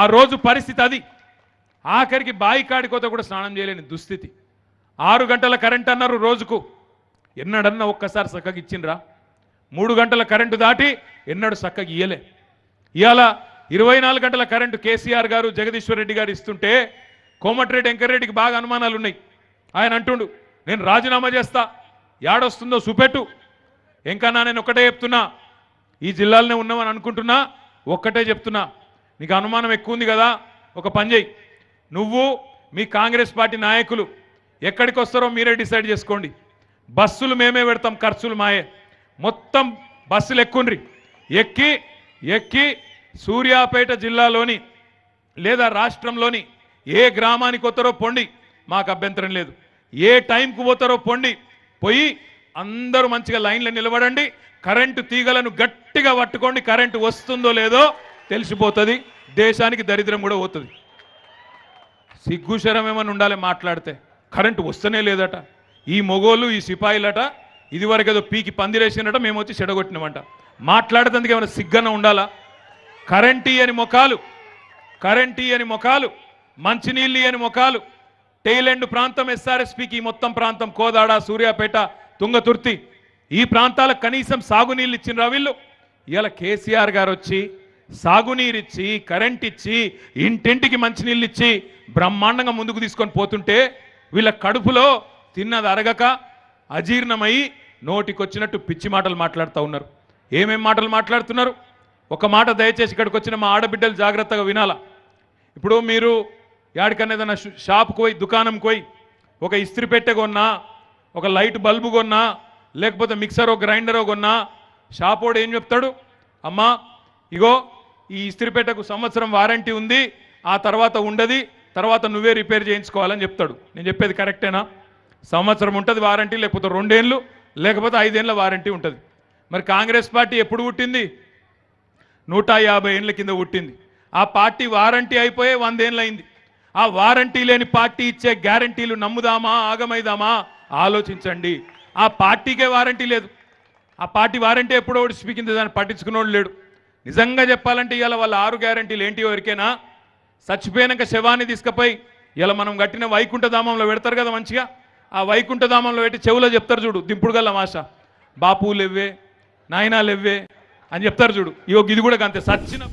ఆ రోజు పరిస్థితి అది ఆఖరికి బాయి కాడికోత కూడా స్నానం చేయలేని దుస్థితి ఆరు గంటల కరెంట్ అన్నారు రోజుకు ఎన్నడన్నా ఒక్కసారి చక్కగా ఇచ్చిండ్రా మూడు గంటల కరెంటు దాటి ఎన్నడూ చక్కగా ఇయ్యలే ఇవాళ ఇరవై నాలుగు గంటల కరెంటు కేసీఆర్ గారు జగదీశ్వర్ రెడ్డి గారు ఇస్తుంటే కోమటిరెడ్డి వెంకరెడ్డికి బాగా అనుమానాలు ఉన్నాయి ఆయన అంటుండు నేను రాజీనామా చేస్తా యాడొస్తుందో సుపెట్టు ఇంకా నా నేను ఒకటే చెప్తున్నా ఈ జిల్లాలోనే ఉన్నామని అనుకుంటున్నా ఒక్కటే చెప్తున్నా నీకు అనుమానం ఎక్కువ ఉంది కదా ఒక పని చేయి నువ్వు మీ కాంగ్రెస్ పార్టీ నాయకులు ఎక్కడికి వస్తారో మీరే డిసైడ్ చేసుకోండి బస్సులు మేమే పెడతాం ఖర్చులు మాయే మొత్తం బస్సులు ఎక్కుండ్రి ఎక్కి ఎక్కి సూర్యాపేట జిల్లాలోని లేదా రాష్ట్రంలోని ఏ గ్రామానికి వస్తారో పొండి మాకు అభ్యంతరం లేదు ఏ టైంకు పోతారో పొండి పోయి అందరూ మంచిగా లైన్లో నిలబడండి కరెంటు తీగలను గట్టిగా పట్టుకోండి కరెంటు వస్తుందో లేదో తెలిసిపోతుంది దేశానికి దరిద్రం కూడా పోతుంది సిగ్గుశరం ఏమైనా ఉండాలి మాట్లాడితే కరెంటు వస్తూనే లేదట ఈ మొగోళ్ళు ఈ సిపాయిలట ఇదివరకు ఏదో పీకి పందిరేసినట మేము వచ్చి చెడగొట్టినామంట మాట్లాడేందుకు ఏమైనా సిగ్గన ఉండాలా కరెంటీ అని ముఖాలు కరెంటీ అని ముఖాలు మంచినీళ్ళు అని ముఖాలు టెయిలెండ్ ప్రాంతం ఈ మొత్తం ప్రాంతం కోదాడ సూర్యాపేట తుంగతుర్తి ఈ ప్రాంతాలకు కనీసం సాగునీళ్ళు ఇచ్చిన వీళ్ళు ఇలా కేసీఆర్ గారు వచ్చి సాగునీరిచ్చి కరెంట్ ఇచ్చి ఇంటింటికి మంచినీళ్ళు ఇచ్చి బ్రహ్మాండంగా ముందుకు తీసుకొని పోతుంటే వీళ్ళ కడుపులో తిన్నది అరగక అజీర్ణమై నోటికొచ్చినట్టు పిచ్చి మాటలు మాట్లాడుతూ ఉన్నారు ఏమేం మాటలు మాట్లాడుతున్నారు ఒక మాట దయచేసి ఇక్కడికి వచ్చిన మా ఆడబిడ్డలు జాగ్రత్తగా వినాలా ఇప్పుడు మీరు యాడికన్నా ఏదైనా షాప్కి పోయి దుకాణం పోయి ఒక ఇస్త్రీ పెట్టె కొన్నా ఒక లైట్ బల్బు కొన్నా లేకపోతే మిక్సరో గ్రైండరో కొన్నా షాపోడు ఏం చెప్తాడు అమ్మా ఇగో ఈ ఇస్త్రిపేటకు సంవత్సరం వారంటీ ఉంది ఆ తర్వాత ఉండది తర్వాత నువ్వే రిపేర్ చేయించుకోవాలని చెప్తాడు నేను చెప్పేది కరెక్టేనా సంవత్సరం ఉంటుంది వారంటీ లేకపోతే రెండేళ్ళు లేకపోతే ఐదేళ్ళ వారంటీ ఉంటుంది మరి కాంగ్రెస్ పార్టీ ఎప్పుడు పుట్టింది నూట యాభై ఏళ్ళ కింద పుట్టింది ఆ పార్టీ వారంటీ అయిపోయే వందేళ్ళయింది ఆ వారంటీ లేని పార్టీ ఇచ్చే గ్యారంటీలు నమ్ముదామా ఆగమైదామా ఆలోచించండి ఆ పార్టీకే వారంటీ లేదు ఆ పార్టీ వారంటీ ఎప్పుడో ఒకటి దాన్ని పట్టించుకున్నోడు లేడు నిజంగా చెప్పాలంటే ఇవాళ వాళ్ళ ఆరు గ్యారంటీలు ఏంటి ఎవరికైనా చచ్చిపోయాక శవాన్ని తీసుకపోయి ఇలా మనం కట్టిన వైకుంఠధామంలో పెడతారు కదా మంచిగా ఆ వైకుంఠధామంలో పెట్టి చెవులో చెప్తారు చూడు దింపుడు గల్ల మాష బాపు లెవ్వే నాయనా లెవ్వే అని చెప్తారు చూడు ఇగో ఇది కూడా అంతే సచ్చిన